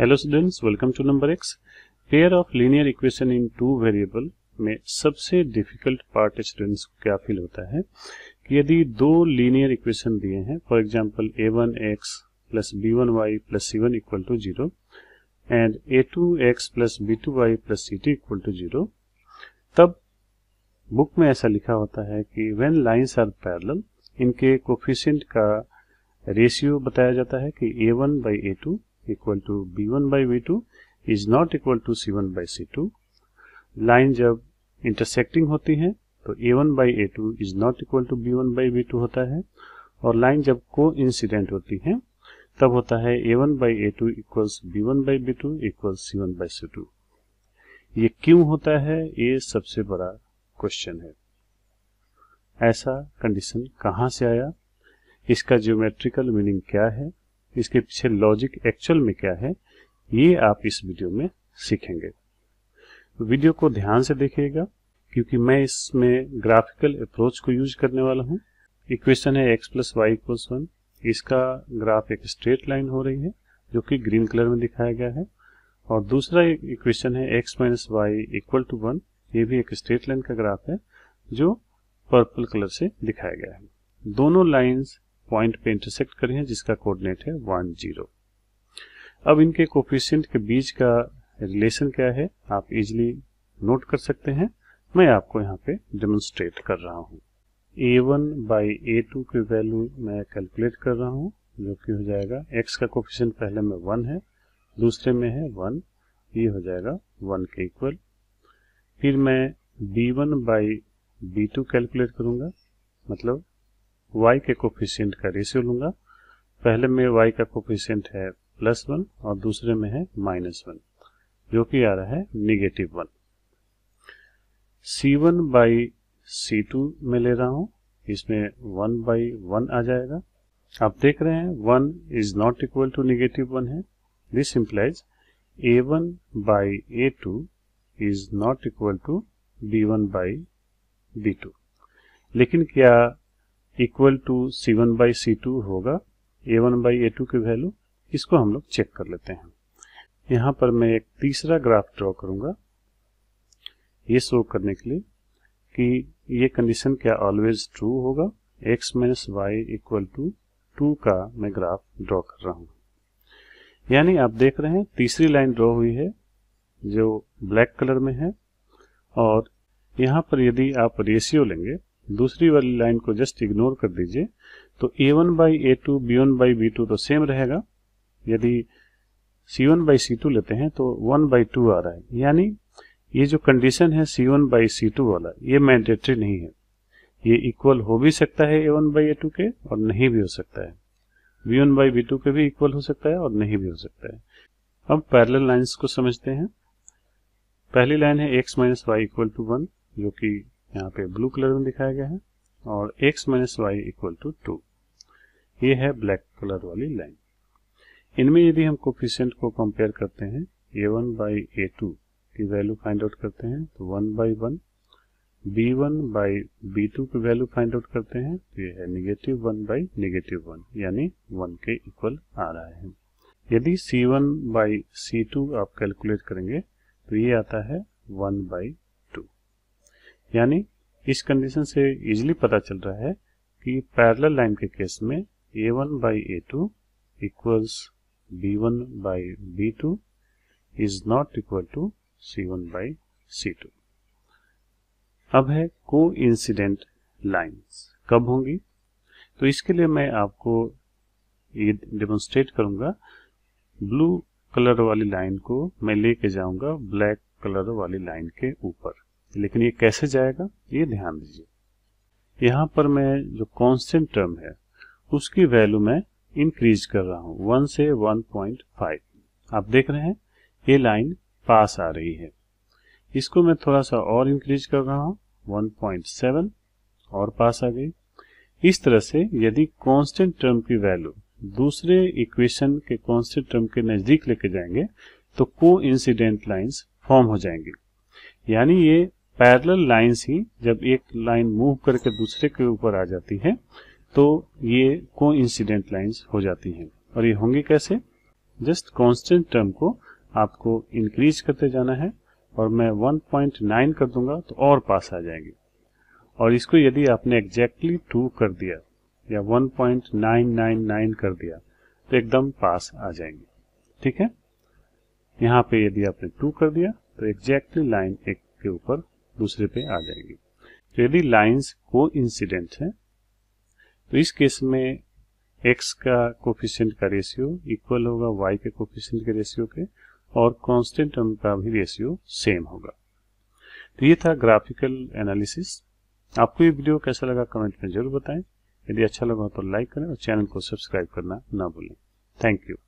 hello students welcome to number x pair of linear equation in two variable में सबसे difficult part students को क्या feel होता है कि यदि दो लीनियर इक्वेशन दिए हैं for example a one x plus b one y plus c one equal to zero and a two x plus b two y plus c two equal to zero तब book में ऐसा लिखा होता है कि when lines are parallel इनके coefficient का ratio बताया जाता है कि a one by A two equal to B one by b two is not equal to C one by C two line जब इंटरसेक्टिंग होती है तो A one by A two is not equal to B one by B two होता है और line जब को incident होती है तब होता है A one by A two equals B one by B two equal C one by C two ये क्यों होता है ये सबसे बड़ा क्वेश्चन है ऐसा कंडीशन कहाँ से आया इसका ज्योमेट्रिकल मीनिंग क्या है इसके पीछे लॉजिक एक्चुअल में क्या है ये आप इस वीडियो में सीखेंगे वीडियो को ध्यान से देखिएगा क्योंकि मैं इसमें ग्राफिकल अप्रोच को यूज करने वाला हूँ इक्वेशन है X plus Y equals one इसका ग्राफ एक स्ट्रेट लाइन हो रही है जो कि ग्रीन कलर में दिखाया गया है और दूसरा इक्वेशन है X minus Y equal to one ये भी एक स्ट्रेट लाइन का ग्राफ है जो पर्पल कलर से दिखाया गया है दोनों लाइंस पॉइंट पे इंटरसेक्ट करे हैं जिसका कोऑर्डिनेट है वन जीरो अब इनके कोफिशियंट के बीच का रिलेशन क्या है आप इजिली नोट कर सकते हैं मैं आपको यहाँ पे डेमोन्स्ट्रेट कर रहा हूँ A one by A two की वैल्यू मैं कैलकुलेट कर रहा हूँ जो कि हो जाएगा एक्स का कोफिशियंट पहले में वन है दूसरे में है वन ये हो जाएगा वन के इक्वल फिर मैं B one by B two calculate करूँगा मतलब वाई के कोफिशियंट का रेशियो लूंगा पहले में वाई का कोफिशियंट है प्लस वन और दूसरे में है माइनस वन जो कि आ रहा है negative one C one by C two में ले रहा हूं इसमें वन बाई वन आ जाएगा आप देख रहे हैं one is not equal to negative one है this implies A one by A two is not equal to B one by B two लेकिन क्या equal to C one by C two होगा A one by A two की value इसको हम लोग check कर लेते हैं यहाँ पर मैं एक तीसरा ग्राफ ड्रॉ करूँगा ये शो करने के लिए कि ये कंडीशन क्या ऑलवेज ट्रू होगा X minus Y equal to two का मैं ग्राफ ड्रॉ कर रहा हूँ यानी आप देख रहे हैं तीसरी लाइन ड्रॉ हुई है जो ब्लैक कलर में है और यहाँ पर यदि आप रेशियो लेंगे दूसरी वाली लाइन को जस्ट इग्नोर कर दीजिए तो A one by A two B one by B two तो सेम रहेगा यदि C one by C two लेते हैं तो वन बाई टू आ रहा है यानी ये जो कंडीशन है C one by C two वाला ये मैंडेटरी नहीं है ये इक्वल हो भी सकता है A one by A two के और नहीं भी हो सकता है B one by B two के भी इक्वल हो सकता है और नहीं भी हो सकता है अब पैरल लाइन्स को समझते हैं पहली लाइन है X minus Y equal to one जो कि यहाँ पे ब्लू कलर में दिखाया गया है और x minus Y equal to two ये है ब्लैक कलर वाली लाइन इनमें यदि हम कोफिशियंट को कंपेयर करते हैं A one by A two की वैल्यू फाइंड आउट करते हैं तो one by one B one by B two की वैल्यू फाइंड आउट करते हैं तो ये है negative one by negative one यानी वन के इक्वल आ रहा है यदि C one by C two आप कैलकुलेट करेंगे तो ये आता है वन बाई यानी इस कंडीशन से इजीली पता चल रहा है कि पैरल लाइन के केस में A one by A two equals B one by B two is not equal to C one by C two अब है को इंसिडेंट लाइन्स कब होंगी तो इसके लिए मैं आपको ये डेमोन्स्ट्रेट करूंगा ब्लू कलर वाली लाइन को मैं लेके जाऊंगा ब्लैक कलर वाली लाइन के ऊपर लेकिन ये कैसे जाएगा ये ध्यान दीजिए यहाँ पर मैं जो कांस्टेंट टर्म है उसकी वैल्यू मैं इंक्रीज कर रहा हूँ वन से वन पॉइंट फाइव आप देख रहे हैं ये लाइन पास आ रही है इसको मैं थोड़ा सा और इंक्रीज कर रहा हूँ वन पॉइंट सेवन और पास आ गई इस तरह से यदि कांस्टेंट टर्म की वैल्यू दूसरे इक्वेशन के कांस्टेंट टर्म के नजदीक लेके जाएंगे तो को इंसिडेंट लाइन्स फॉर्म हो जाएंगे यानी ये पैरेलल लाइंस ही जब एक लाइन मूव करके दूसरे के ऊपर आ जाती है तो ये को इंसिडेंट लाइन्स हो जाती हैं और ये होंगे कैसे जस्ट कांस्टेंट टर्म को आपको इंक्रीज करते जाना है और मैं 1.9 कर दूंगा तो और पास आ जाएंगे और इसको यदि आपने एग्जैक्टली टू कर दिया या 1.999 कर दिया तो एकदम पास आ जाएंगे ठीक है यहाँ पे यदि आपने टू कर दिया तो एग्जैक्टली लाइन एक के ऊपर दूसरे पे आ जाएगी तो यदि लाइंस को इंसिडेंट है तो इस केस में एक्स का कोफिशियंट का रेशियो इक्वल होगा वाई के कोफिशियंट के रेशियो के और कांस्टेंट टर्म का भी रेशियो सेम होगा तो ये था ग्राफिकल एनालिसिस आपको ये वीडियो कैसा लगा कमेंट में जरूर बताएं यदि अच्छा लगा तो लाइक करें और चैनल को सब्सक्राइब करना ना भूलें थैंक यू